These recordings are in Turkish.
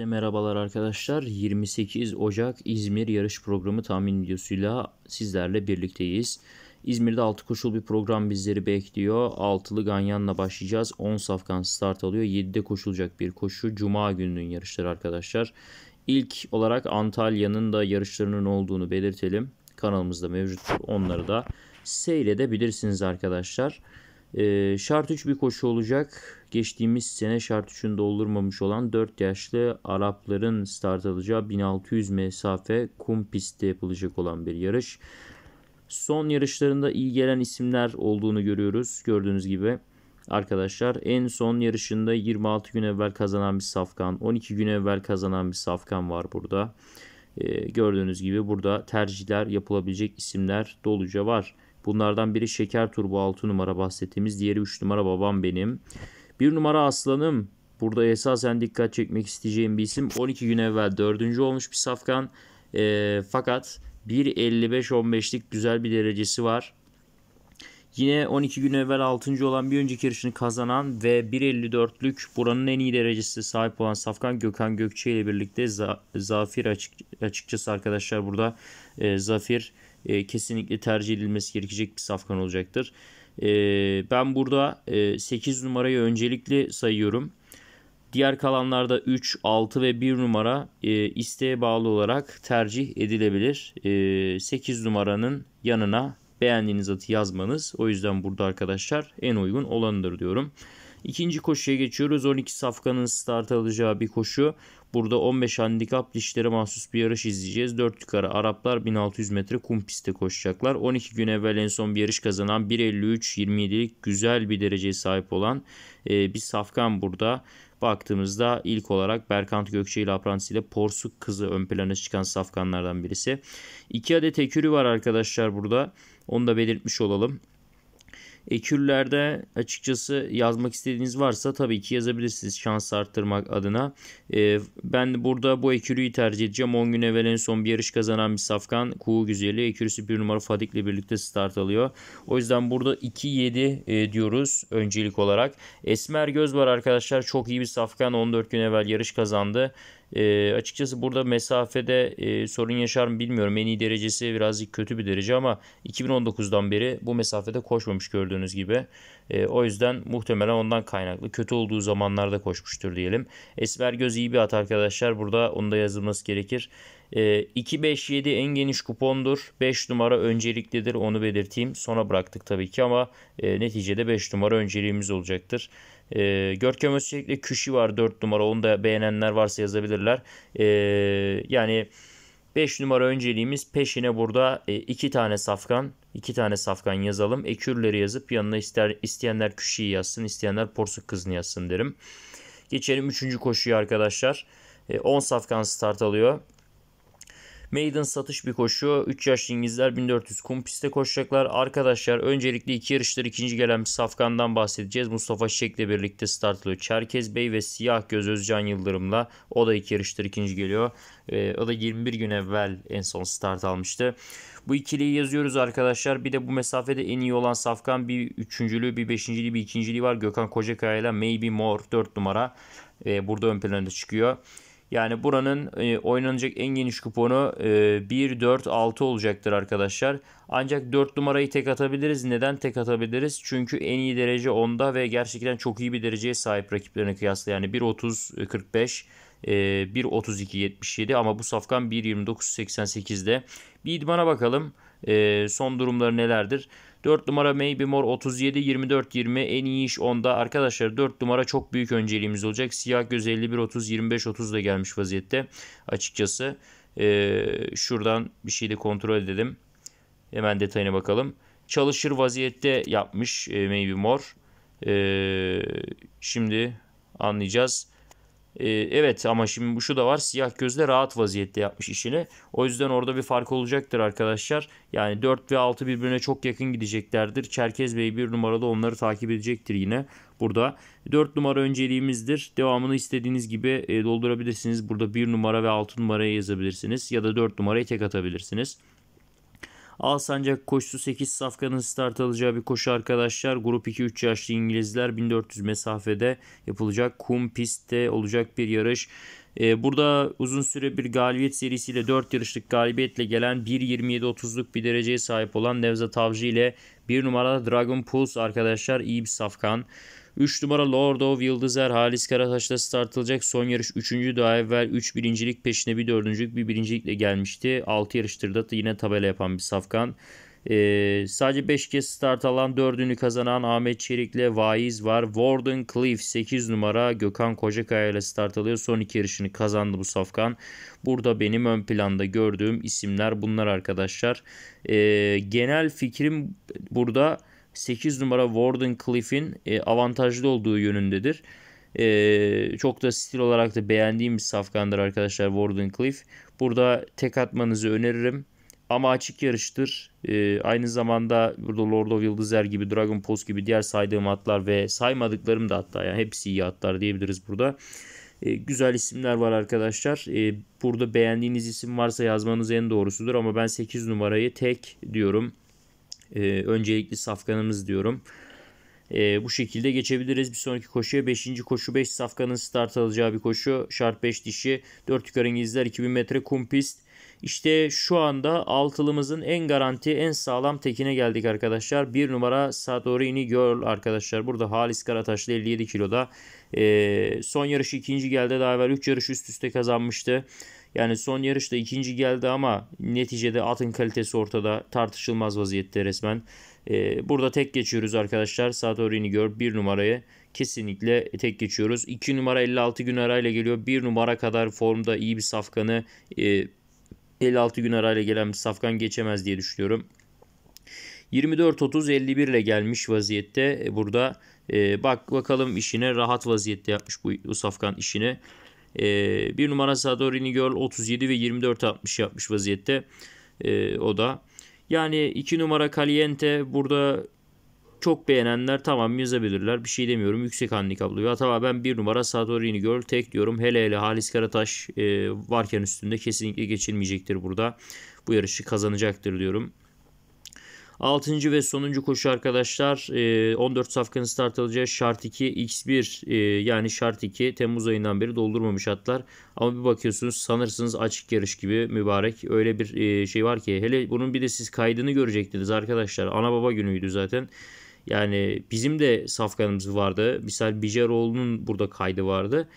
Herkese merhabalar arkadaşlar. 28 Ocak İzmir yarış programı tahmin videosuyla sizlerle birlikteyiz. İzmir'de 6 koşul bir program bizleri bekliyor. 6'lı Ganyan'la başlayacağız. 10 safkan start alıyor. 7'de koşulacak bir koşu. Cuma gününün yarışları arkadaşlar. İlk olarak Antalya'nın da yarışlarının olduğunu belirtelim. Kanalımızda mevcut. Onları da seyredebilirsiniz arkadaşlar. Arkadaşlar. E, şart 3 bir koşu olacak. Geçtiğimiz sene şart 3'ün doldurmamış olan 4 yaşlı Arapların start alacağı 1600 mesafe kum pistte yapılacak olan bir yarış. Son yarışlarında iyi gelen isimler olduğunu görüyoruz. Gördüğünüz gibi arkadaşlar en son yarışında 26 gün evvel kazanan bir safkan, 12 gün evvel kazanan bir safkan var burada. E, gördüğünüz gibi burada tercihler yapılabilecek isimler doluca var. Bunlardan biri Şeker Turbo 6 numara bahsettiğimiz. Diğeri 3 numara babam benim. 1 numara Aslanım. Burada esasen dikkat çekmek isteyeceğim bir isim. 12 gün evvel 4. olmuş bir safkan. E, fakat 1.55-15'lik güzel bir derecesi var. Yine 12 gün evvel 6. olan bir önceki yarışını kazanan ve 1.54'lük buranın en iyi derecesi sahip olan Safkan Gökhan Gökçe ile birlikte za Zafir açık açıkçası arkadaşlar burada e, Zafir e, kesinlikle tercih edilmesi gerekecek bir safkan olacaktır. E, ben burada e, 8 numarayı öncelikli sayıyorum. Diğer kalanlarda 3, 6 ve 1 numara e, isteğe bağlı olarak tercih edilebilir. E, 8 numaranın yanına beğendiğiniz atı yazmanız o yüzden burada arkadaşlar en uygun olanıdır diyorum. İkinci koşuya geçiyoruz. 12 safkanın start alacağı bir koşu. Burada 15 handikap dişlere mahsus bir yarış izleyeceğiz. 4 yukarı Araplar 1600 metre kum pistte koşacaklar. 12 gün evvel en son bir yarış kazanan 1.53-27'lik güzel bir dereceye sahip olan e, bir safkan burada. Baktığımızda ilk olarak Berkant Gökçe ile Aprantis ile Porsuk kızı ön plana çıkan safkanlardan birisi. 2 adet ekürü var arkadaşlar burada. Onu da belirtmiş olalım. Ekürlerde açıkçası yazmak istediğiniz varsa tabii ki yazabilirsiniz şans arttırmak adına. E, ben burada bu ekürüyü tercih edeceğim. 10 gün evvel en son bir yarış kazanan bir safkan Kuğu Güzeli. Ekürüsü bir numara Fadik'le birlikte start alıyor. O yüzden burada 2-7 e, diyoruz öncelik olarak. Esmer Göz var arkadaşlar. Çok iyi bir safkan. 14 gün evvel yarış kazandı. E, açıkçası burada mesafede e, sorun yaşar mı bilmiyorum. En iyi derecesi birazcık kötü bir derece ama 2019'dan beri bu mesafede koşmamış gördüğünüz gibi. E, o yüzden muhtemelen ondan kaynaklı. Kötü olduğu zamanlarda koşmuştur diyelim. Esmer Göz iyi bir at arkadaşlar. Burada onu da yazılması gerekir. E, 2-5-7 en geniş kupondur. 5 numara önceliklidir onu belirteyim. Sona bıraktık tabii ki ama e, neticede 5 numara önceliğimiz olacaktır. E, Görkem Özçelik'le Küşi var 4 numara. Onu da beğenenler varsa yazabilirler. E, yani... 5 numara önceliğimiz peşine burada 2 e, tane safkan. 2 tane safkan yazalım. Ekürleri yazıp yanına ister, isteyenler küşiyi yazsın, isteyenler porsuk kızını yazsın derim. Geçelim 3. koşuya arkadaşlar. 10 e, safkan start alıyor. Maiden satış bir koşu. 3 yaşlı İngilizler 1400 kum pistte koşacaklar. Arkadaşlar öncelikle iki yarıştır ikinci gelen safkandan bahsedeceğiz. Mustafa Çiçek'le birlikte startlıyor. Çerkez Bey ve Siyah Göz Özcan Yıldırım'la o da iki yarıştır ikinci geliyor. E, o da 21 gün evvel en son start almıştı. Bu ikiliyi yazıyoruz arkadaşlar. Bir de bu mesafede en iyi olan Safkan bir üçüncülüğü, bir beşinciliği, bir ikinciliği var. Gökhan Kocakaya ile Maybe More 4 numara. E, burada ön plana çıkıyor. Yani buranın e, oynanacak en geniş kuponu e, 1-4-6 olacaktır arkadaşlar. Ancak 4 numarayı tek atabiliriz. Neden tek atabiliriz? Çünkü en iyi derece onda ve gerçekten çok iyi bir dereceye sahip rakiplerine kıyasla. Yani 1-30-45 e, 77 e, ama bu safkan 88'de. Bir idmana bakalım e, son durumları nelerdir. 4 numara Maybe More 37 24 20 en iyi iş onda Arkadaşlar 4 numara çok büyük önceliğimiz olacak. Siyah göz 51 30 25 30 da gelmiş vaziyette açıkçası. Ee, şuradan bir şey de kontrol edelim. Hemen detayına bakalım. Çalışır vaziyette yapmış e, Maybe More. Ee, şimdi anlayacağız. Ee, evet ama şimdi bu şu da var. Siyah gözle rahat vaziyette yapmış işini. O yüzden orada bir fark olacaktır arkadaşlar. Yani 4 ve 6 birbirine çok yakın gideceklerdir. Çerkez Bey bir numaralı onları takip edecektir yine burada. 4 numara önceliğimizdir. Devamını istediğiniz gibi e, doldurabilirsiniz. Burada 1 numara ve 6 numarayı yazabilirsiniz. Ya da 4 numarayı tek atabilirsiniz. Alsancak koşusu 8 safkanın start alacağı bir koşu arkadaşlar. Grup 2-3 yaşlı İngilizler 1400 mesafede yapılacak kum pistte olacak bir yarış. Ee, burada uzun süre bir galibiyet serisiyle 4 yarışlık galibiyetle gelen 1.27.30'luk bir dereceye sahip olan Nevzat Avcı ile 1 numarada Dragon Pulse arkadaşlar iyi bir safkan. 3 numara Lord of Yıldızer Halis Karataş'ta startılacak son yarış 3. daha evvel 3 birincilik peşine bir dördüncülük bir birincilikle gelmişti. 6 yarıştır da yine tabela yapan bir safkan. Ee, sadece 5 kez start alan 4'ünü kazanan Ahmet Çelik'le Vaiz var. Warden Cliff 8 numara Gökhan Kocakaya ile start alıyor. Son 2 yarışını kazandı bu safkan. Burada benim ön planda gördüğüm isimler bunlar arkadaşlar. Ee, genel fikrim burada 8 numara Warden Cliff'in e, avantajlı olduğu yönündedir. E, çok da stil olarak da beğendiğim bir safkandır arkadaşlar Warden Cliff. Burada tek atmanızı öneririm. Ama açık yarıştır. E, aynı zamanda burada Lord of Yıldızlar gibi, Dragon Pulse gibi diğer saydığım atlar ve saymadıklarım da hatta yani hepsi iyi atlar diyebiliriz burada. E, güzel isimler var arkadaşlar. E, burada beğendiğiniz isim varsa yazmanız en doğrusudur ama ben 8 numarayı tek diyorum e, öncelikli safkanımız diyorum. E, bu şekilde geçebiliriz. Bir sonraki koşuya 5. koşu 5 safkanın start alacağı bir koşu. Şart 5 dişi 4 yukarı İngilizler 2000 metre kum pist. İşte şu anda altılımızın en garanti en sağlam tekine geldik arkadaşlar. Bir numara Satorini Girl arkadaşlar. Burada Halis Karataşlı 57 kiloda. E, son yarışı ikinci geldi. Daha evvel 3 yarış üst üste kazanmıştı. Yani son yarışta ikinci geldi ama neticede atın kalitesi ortada tartışılmaz vaziyette resmen. Ee, burada tek geçiyoruz arkadaşlar. Satorini gör bir numarayı kesinlikle tek geçiyoruz. 2 numara 56 gün arayla geliyor. 1 numara kadar formda iyi bir safkanı e, 56 gün arayla gelen bir safkan geçemez diye düşünüyorum. 24-30-51 ile gelmiş vaziyette burada. E, bak bakalım işine rahat vaziyette yapmış bu, bu safkan işini. Ee, bir numara Sadori Nigol 37 ve 24 60 yapmış vaziyette ee, o da. Yani iki numara Caliente burada çok beğenenler tamam yazabilirler. Bir şey demiyorum. Yüksek handikaplı bir hata. Ben bir numara Sadorini Göl tek diyorum. Hele hele Halis Karataş e, varken üstünde kesinlikle geçilmeyecektir burada. Bu yarışı kazanacaktır diyorum. 6. ve sonuncu koşu arkadaşlar 14 e, safkanı start alacağı şart 2 X1 e, yani şart 2 Temmuz ayından beri doldurmamış atlar. Ama bir bakıyorsunuz sanırsınız açık yarış gibi mübarek öyle bir e, şey var ki hele bunun bir de siz kaydını görecektiniz arkadaşlar. Ana baba günüydü zaten. Yani bizim de safkanımız vardı. Misal Biceroğlu'nun burada kaydı vardı.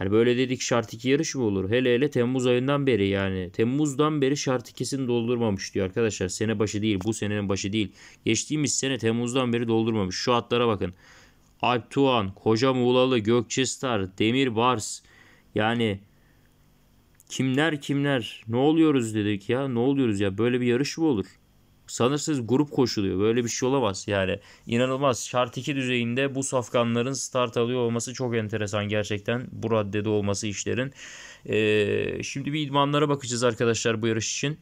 Yani böyle dedik şart 2 yarış mı olur? Hele hele Temmuz ayından beri yani. Temmuz'dan beri şart 2'sini doldurmamış diyor arkadaşlar. Sene başı değil. Bu senenin başı değil. Geçtiğimiz sene Temmuz'dan beri doldurmamış. Şu atlara bakın. Alp Tuğan, Koca Muğlalı, Gökçe Star, Demir Bars. Yani kimler kimler ne oluyoruz dedik ya ne oluyoruz ya böyle bir yarış mı olur? Sanırsız grup koşuluyor. Böyle bir şey olamaz yani. inanılmaz. Şart 2 düzeyinde bu safkanların start alıyor olması çok enteresan gerçekten. Bu raddede olması işlerin. Ee, şimdi bir idmanlara bakacağız arkadaşlar bu yarış için.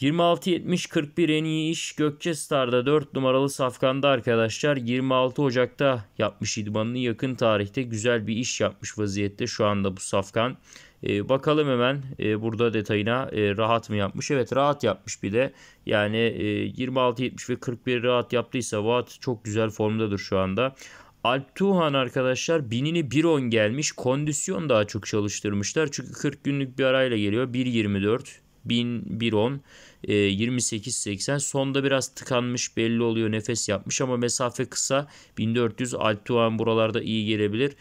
26 70 41 en iyi iş Gökçe Star'da 4 numaralı safkanda arkadaşlar 26 Ocak'ta yapmış idmanını yakın tarihte güzel bir iş yapmış vaziyette şu anda bu safkan. E, bakalım hemen e, burada detayına e, rahat mı yapmış? Evet rahat yapmış bir de. Yani e, 26-70 ve 41 rahat yaptıysa Watt çok güzel formdadır şu anda. Alp Tuhan arkadaşlar binini 1.10 gelmiş. Kondisyon daha çok çalıştırmışlar. Çünkü 40 günlük bir arayla geliyor. 1.24, 1000, 1.10. 28-80 ee, sonda biraz tıkanmış belli oluyor nefes yapmış ama mesafe kısa 1400 Alptuğan buralarda iyi gelebilir.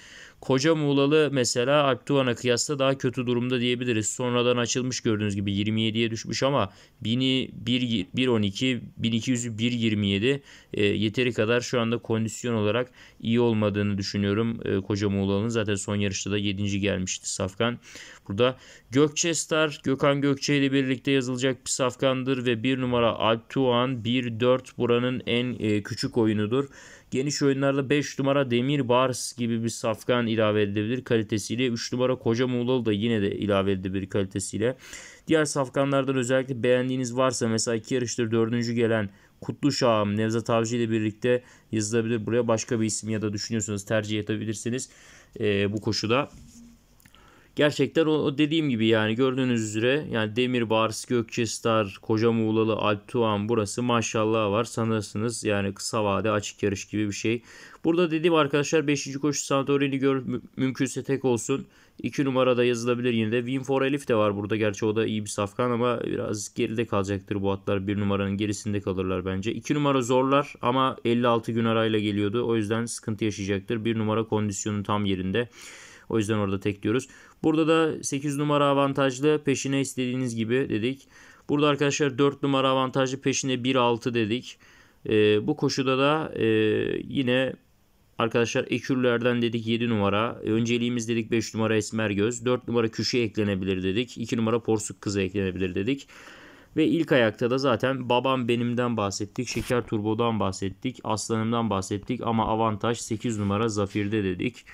Koca Muğlalı mesela Alptuğan'a kıyasla daha kötü durumda diyebiliriz. Sonradan açılmış gördüğünüz gibi 27'ye düşmüş ama 1000'i 1.12, 1200'ü 1.27 e, yeteri kadar şu anda kondisyon olarak iyi olmadığını düşünüyorum e, Koca Muğlalı'nın. Zaten son yarışta da 7. gelmişti Safkan. Burada Gökçe Star, Gökhan Gökçe ile birlikte yazılacak bir Safkan kaptandır ve 1 numara Altuğan 1-4 buranın en e, küçük oyunudur. Geniş oyunlarda 5 numara Demir Bars gibi bir safkan ilave edilebilir kalitesiyle. 3 numara Koca Muğlalı da yine de ilave edilebilir kalitesiyle. Diğer safkanlardan özellikle beğendiğiniz varsa mesela 2 yarıştır 4. gelen Kutlu Şahım, Nevzat Avcı ile birlikte yazılabilir. Buraya başka bir isim ya da düşünüyorsanız tercih edebilirsiniz e, bu koşuda. Gerçekten o, dediğim gibi yani gördüğünüz üzere yani Demirbars, Gökçestar, Koca Muğlalı, Alp Tuğan burası maşallah var sanırsınız. Yani kısa vade açık yarış gibi bir şey. Burada dediğim arkadaşlar 5. koşu Santorini gör mümkünse tek olsun. 2 numarada yazılabilir yine de. Win for Elif de var burada. Gerçi o da iyi bir safkan ama biraz geride kalacaktır bu atlar. 1 numaranın gerisinde kalırlar bence. 2 numara zorlar ama 56 gün arayla geliyordu. O yüzden sıkıntı yaşayacaktır. 1 numara kondisyonu tam yerinde. O yüzden orada tek diyoruz. Burada da 8 numara avantajlı peşine istediğiniz gibi dedik. Burada arkadaşlar 4 numara avantajlı peşine 1-6 dedik. E, bu koşuda da e, yine Arkadaşlar ekürlerden dedik 7 numara. E, önceliğimiz dedik 5 numara esmer göz. 4 numara küşe eklenebilir dedik. 2 numara porsuk kızı eklenebilir dedik. Ve ilk ayakta da zaten babam benimden bahsettik. Şeker turbodan bahsettik. Aslanımdan bahsettik. Ama avantaj 8 numara zafirde dedik.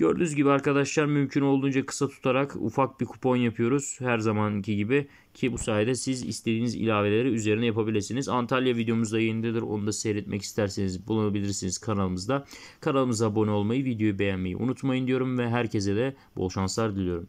Gördüğünüz gibi arkadaşlar mümkün olduğunca kısa tutarak ufak bir kupon yapıyoruz. Her zamanki gibi ki bu sayede siz istediğiniz ilaveleri üzerine yapabilirsiniz. Antalya videomuz da yayındadır. Onu da seyretmek isterseniz bulabilirsiniz kanalımızda. Kanalımıza abone olmayı, videoyu beğenmeyi unutmayın diyorum ve herkese de bol şanslar diliyorum.